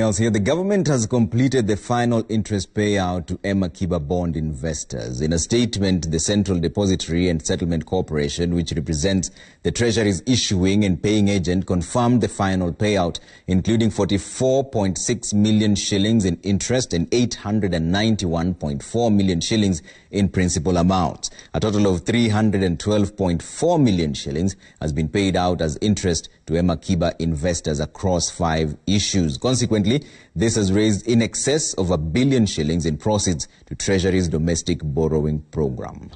else here, the government has completed the final interest payout to Emma Kiba bond investors. In a statement, the Central Depository and Settlement Corporation, which represents the Treasury's issuing and paying agent, confirmed the final payout, including 44.6 million shillings in interest and 891.4 million shillings in principal amount. A total of 312.4 million shillings has been paid out as interest to Emma Kiba investors across five issues. Consequently, this has raised in excess of a billion shillings in proceeds to Treasury's domestic borrowing program.